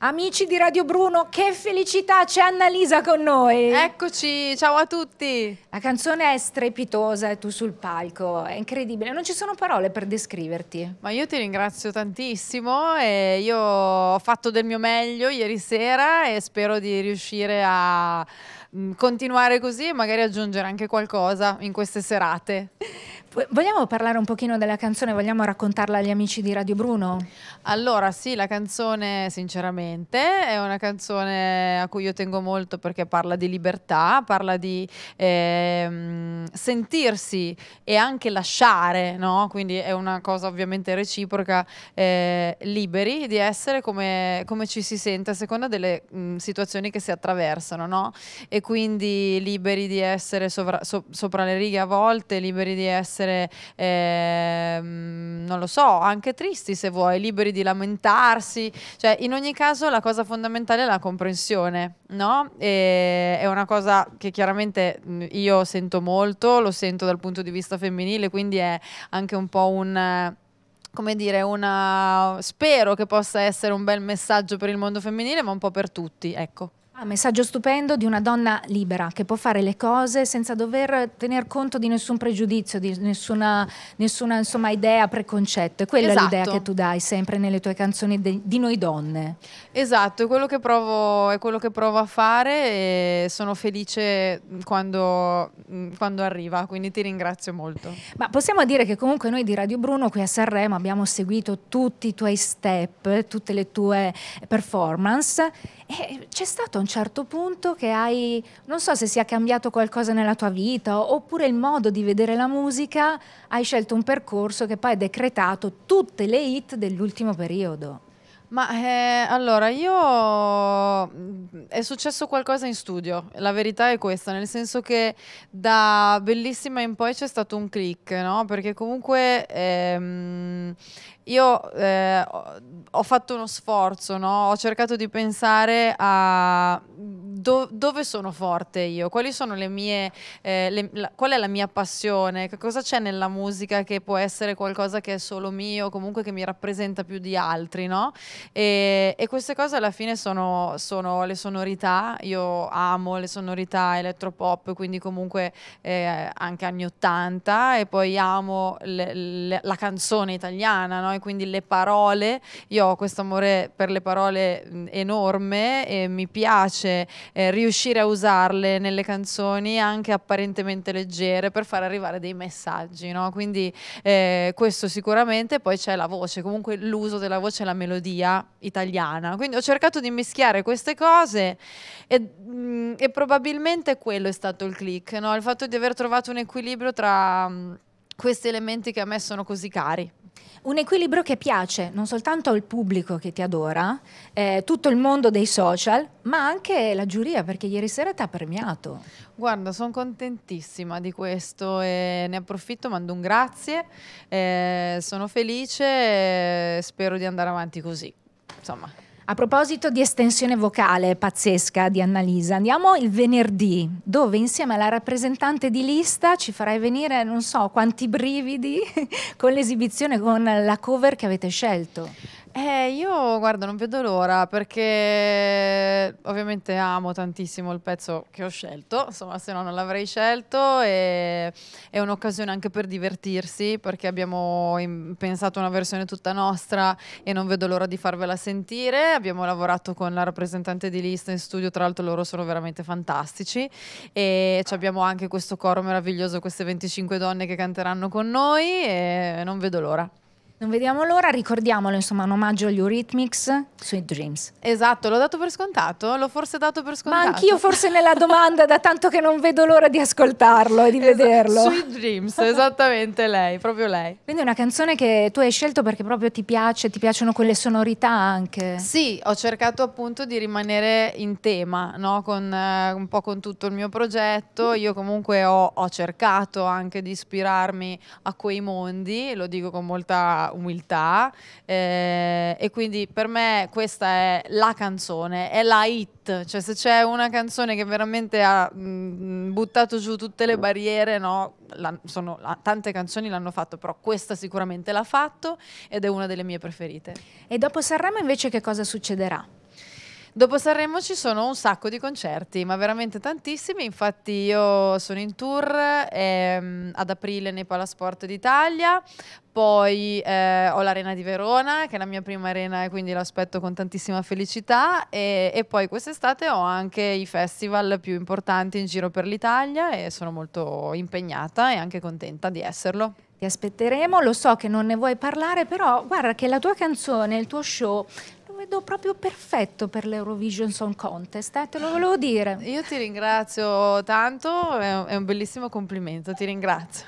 Amici di Radio Bruno, che felicità, c'è Annalisa con noi! Eccoci, ciao a tutti! La canzone è strepitosa e tu sul palco, è incredibile, non ci sono parole per descriverti. Ma io ti ringrazio tantissimo e io ho fatto del mio meglio ieri sera e spero di riuscire a mm, continuare così e magari aggiungere anche qualcosa in queste serate. Vogliamo parlare un pochino della canzone? Vogliamo raccontarla agli amici di Radio Bruno? Allora, sì, la canzone, sinceramente, è una canzone a cui io tengo molto perché parla di libertà, parla di eh, sentirsi e anche lasciare, no? Quindi è una cosa ovviamente reciproca, eh, liberi di essere come, come, ci si sente a seconda delle mh, mm, situazioni che si attraversano, no? E quindi liberi di essere sovra, so, sopra le righe a volte, liberi di essere essere, ehm, non lo so, anche tristi se vuoi, liberi di lamentarsi. Cioè, in ogni caso la cosa fondamentale è la comprensione, no? E è una cosa che chiaramente io sento molto, lo sento dal punto di vista femminile, quindi è anche un po' un come dire, una spero che possa essere un bel messaggio per il mondo femminile, ma un po' per tutti, ecco. Ah, messaggio stupendo di una donna libera che può fare le cose senza dover tener conto di nessun pregiudizio, di nessuna, nessuna insomma, idea preconcetto. E quella esatto. è l'idea che tu dai sempre nelle tue canzoni de, di noi donne. Esatto, è quello che provo, è quello che provo a fare e sono felice mm, quando, mm, quando arriva, quindi ti ringrazio molto. Ma possiamo dire che comunque noi di Radio Bruno qui a Sanremo abbiamo seguito tutti i tuoi step, tutte le tue performance e c'è stato un un certo punto che hai, non so se sia cambiato qualcosa nella tua vita oppure il modo di vedere la musica, hai scelto un percorso che poi ha decretato tutte le hit dell'ultimo periodo. Ma eh, allora io mm, è successo qualcosa in studio, la verità è questa, nel senso che da bellissima in poi c'è stato un click, no? Perché comunque ehm, io eh, ho fatto uno sforzo, no? Ho cercato di pensare a do, dove sono forte io, quali sono le mie, eh, le, la, qual è la mia passione, che cosa c'è nella musica che può essere qualcosa che è solo mio, comunque che mi rappresenta più di altri, no? E, e queste cose alla fine sono, sono, le sonorità, io amo le sonorità elettropop, quindi comunque eh, anche anni 80 e poi amo le, le, la canzone italiana, no? E quindi le parole, io ho questo amore per le parole mm, enorme e mi piace eh, riuscire a usarle nelle canzoni anche apparentemente leggere per far arrivare dei messaggi, no? Quindi eh, questo sicuramente, poi c'è la voce, comunque l'uso della voce e la melodia italiana. Quindi ho cercato di mischiare queste cose e, mh, mm, e probabilmente quello è stato il click, no? Il fatto di aver trovato un equilibrio tra mm, questi elementi che a me sono così cari. Un equilibrio che piace non soltanto al pubblico che ti adora, eh, tutto il mondo dei social, ma anche la giuria perché ieri sera ti ha premiato. Guarda, sono contentissima di questo e ne approfitto, mando un grazie, eh, sono felice e spero di andare avanti così. Insomma. A proposito di estensione vocale pazzesca di Annalisa, andiamo il venerdì, dove insieme alla rappresentante di lista ci farai venire non so quanti brividi con l'esibizione, con la cover che avete scelto. Eh, io guarda, non vedo l'ora perché ovviamente amo tantissimo il pezzo che ho scelto, insomma se no non l'avrei scelto e è un'occasione anche per divertirsi perché abbiamo pensato una versione tutta nostra e non vedo l'ora di farvela sentire, abbiamo lavorato con la rappresentante di lista in studio, tra l'altro loro sono veramente fantastici e abbiamo anche questo coro meraviglioso, queste 25 donne che canteranno con noi e non vedo l'ora. Non vediamo l'ora, ricordiamolo, insomma, un omaggio agli Eurythmics, Sweet Dreams. Esatto, l'ho dato per scontato, l'ho forse dato per scontato. Ma anch'io forse nella domanda, da tanto che non vedo l'ora di ascoltarlo e di Esa esatto, vederlo. Sweet Dreams, esattamente lei, proprio lei. Quindi è una canzone che tu hai scelto perché proprio ti piace, ti piacciono quelle sonorità anche. Sì, ho cercato appunto di rimanere in tema, no? con, eh, un po' con tutto il mio progetto. Io comunque ho, ho cercato anche di ispirarmi a quei mondi, lo dico con molta umiltà eh, e quindi per me questa è la canzone, è la hit, cioè se c'è una canzone che veramente ha mh, mm, buttato giù tutte le barriere, no? la, sono, la, tante canzoni l'hanno fatto, però questa sicuramente l'ha fatto ed è una delle mie preferite. E dopo Sanremo invece che cosa succederà? Dopo Sanremo ci sono un sacco di concerti, ma veramente tantissimi. Infatti io sono in tour ehm, ad aprile nei Palasport d'Italia, poi eh, ho l'Arena di Verona, che è la mia prima arena e quindi l'aspetto con tantissima felicità. E, e poi quest'estate ho anche i festival più importanti in giro per l'Italia e sono molto impegnata e anche contenta di esserlo. Ti aspetteremo, lo so che non ne vuoi parlare, però guarda che la tua canzone, il tuo show credo proprio perfetto per l'Eurovision Song Contest, eh? te lo volevo dire. Io ti ringrazio tanto, è un bellissimo complimento, ti ringrazio.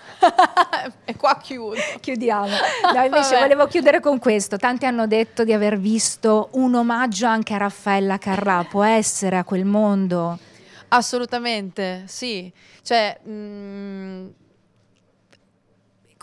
e qua chiudo. Chiudiamo. No, invece Vabbè. volevo chiudere con questo. Tanti hanno detto di aver visto un omaggio anche a Raffaella Carrà, può eh, essere a quel mondo? Assolutamente, sì. Cioè... Mh, mm,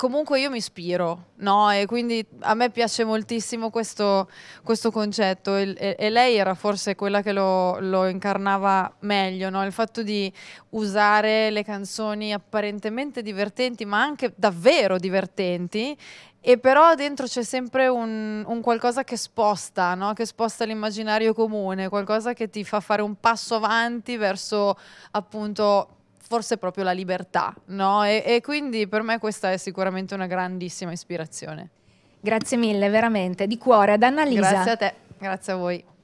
comunque io mi ispiro, no? E quindi a me piace moltissimo questo, questo concetto e, e, lei era forse quella che lo, lo incarnava meglio, no? Il fatto di usare le canzoni apparentemente divertenti, ma anche davvero divertenti, e però dentro c'è sempre un, un qualcosa che sposta, no? che sposta l'immaginario comune, qualcosa che ti fa fare un passo avanti verso appunto forse proprio la libertà, no? E, e quindi per me questa è sicuramente una grandissima ispirazione. Grazie mille, veramente, di cuore ad Annalisa. Grazie a te, grazie a voi.